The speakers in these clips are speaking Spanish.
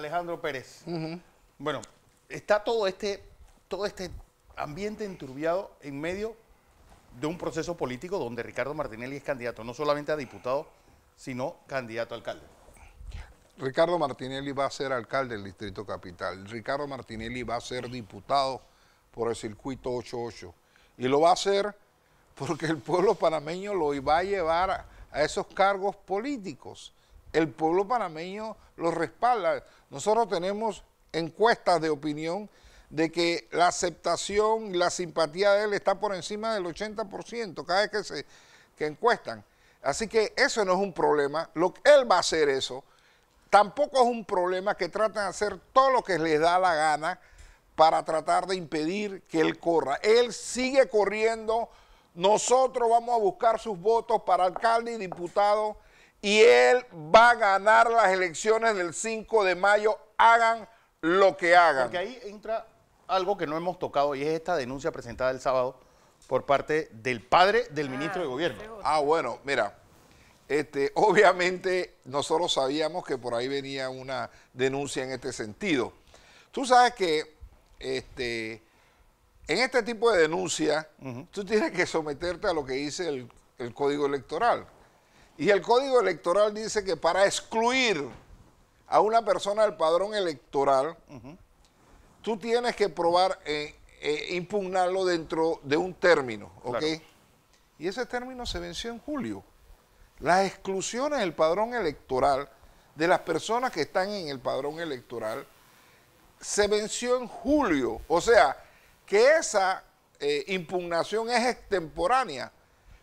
Alejandro Pérez. Bueno, está todo este, todo este ambiente enturbiado en medio de un proceso político donde Ricardo Martinelli es candidato, no solamente a diputado, sino candidato a alcalde. Ricardo Martinelli va a ser alcalde del Distrito Capital. Ricardo Martinelli va a ser diputado por el circuito 88. Y lo va a hacer porque el pueblo panameño lo iba a llevar a esos cargos políticos el pueblo panameño lo respalda. Nosotros tenemos encuestas de opinión de que la aceptación, la simpatía de él está por encima del 80% cada vez que se encuestan. Así que eso no es un problema. Lo, él va a hacer eso. Tampoco es un problema que traten de hacer todo lo que les da la gana para tratar de impedir que él corra. Él sigue corriendo. Nosotros vamos a buscar sus votos para alcalde y diputado y él va a ganar las elecciones del 5 de mayo, hagan lo que hagan. Porque ahí entra algo que no hemos tocado y es esta denuncia presentada el sábado por parte del padre del ah, ministro de gobierno. Ah, bueno, mira, este, obviamente nosotros sabíamos que por ahí venía una denuncia en este sentido. Tú sabes que este, en este tipo de denuncia, tú tienes que someterte a lo que dice el código electoral. Y el código electoral dice que para excluir a una persona del padrón electoral, tú tienes que probar, eh, eh, impugnarlo dentro de un término, ¿ok? Y ese término se venció en julio. Las exclusiones del padrón electoral, de las personas que están en el padrón electoral, se venció en julio. O sea, que esa eh, impugnación es extemporánea.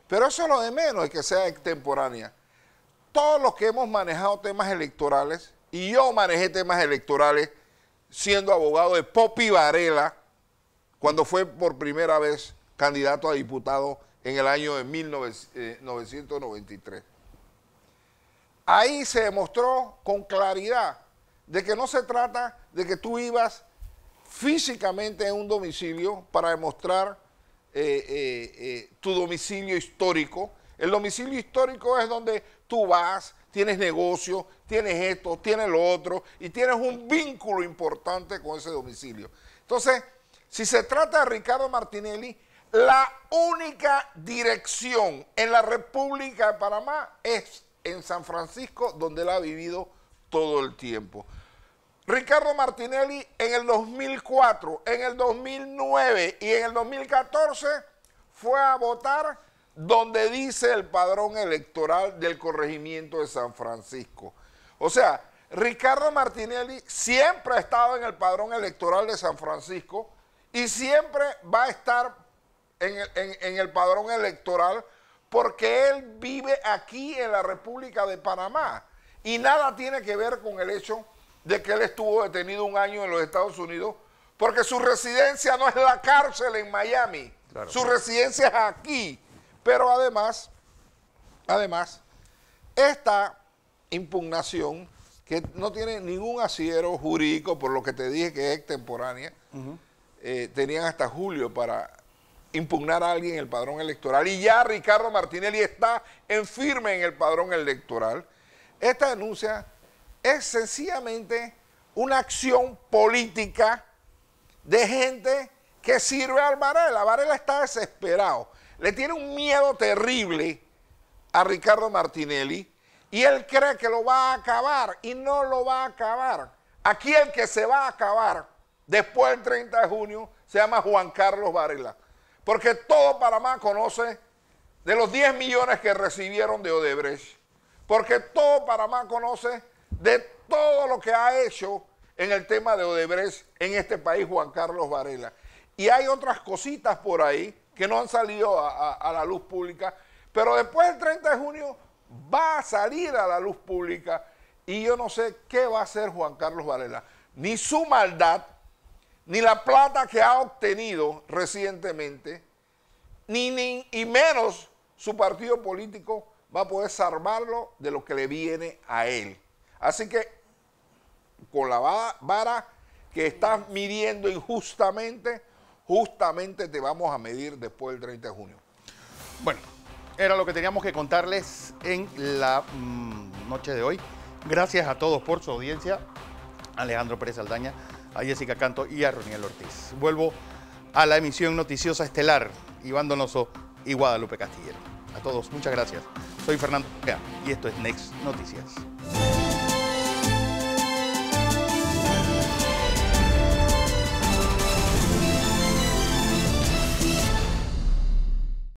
Pero eso es lo de menos, es que sea extemporánea. Todos los que hemos manejado temas electorales, y yo manejé temas electorales siendo abogado de Popi Varela, cuando fue por primera vez candidato a diputado en el año de 1993. Eh, Ahí se demostró con claridad de que no se trata de que tú ibas físicamente en un domicilio para demostrar eh, eh, eh, tu domicilio histórico. El domicilio histórico es donde tú vas, tienes negocio, tienes esto, tienes lo otro y tienes un vínculo importante con ese domicilio. Entonces, si se trata de Ricardo Martinelli, la única dirección en la República de Panamá es en San Francisco, donde él ha vivido todo el tiempo. Ricardo Martinelli en el 2004, en el 2009 y en el 2014 fue a votar donde dice el padrón electoral del corregimiento de San Francisco. O sea, Ricardo Martinelli siempre ha estado en el padrón electoral de San Francisco y siempre va a estar en el, padrón electoral porque él vive aquí en la República de Panamá y nada tiene que ver con el hecho de que él estuvo detenido un año en los Estados Unidos, porque su residencia no es la cárcel en Miami, su residencia es aquí. Pero además, además, esta impugnación, que no tiene ningún asiero jurídico, por lo que te dije que es extemporánea, eh, tenían hasta julio para impugnar a alguien en el padrón electoral. Y ya Ricardo Martinelli está en firme en el padrón electoral. Esta denuncia es sencillamente una acción política de gente que sirve al Varela. Varela está desesperado. Le tiene un miedo terrible a Ricardo Martinelli y él cree que lo va a acabar y no lo va a acabar. Aquí el que se va a acabar después del 30 de junio se llama Juan Carlos Varela. Porque todo Panamá conoce de los 10 millones que recibieron de Odebrecht. Porque todo Panamá conoce de todo lo que ha hecho en el tema de Odebrecht en este país Juan Carlos Varela. Y hay otras cositas por ahí que no han salido a, la luz pública, pero después del 30 de junio va a salir a la luz pública y yo no sé qué va a hacer Juan Carlos Varela. Ni su maldad, ni la plata que ha obtenido recientemente, ni, ni y menos su partido político va a poder salvarlo de lo que le viene a él. Así que con la vara que estás midiendo injustamente, justamente te vamos a medir después del 30 de junio. Bueno, era lo que teníamos que contarles en la mm, noche de hoy. Gracias a todos por su audiencia. Alejandro Pérez Aldaña, a Jessica Canto y a Roniel Ortiz. Vuelvo a la emisión noticiosa estelar, Iván Donoso y Guadalupe Castillero. A todos, muchas gracias. Soy Fernando Pea y esto es Next Noticias.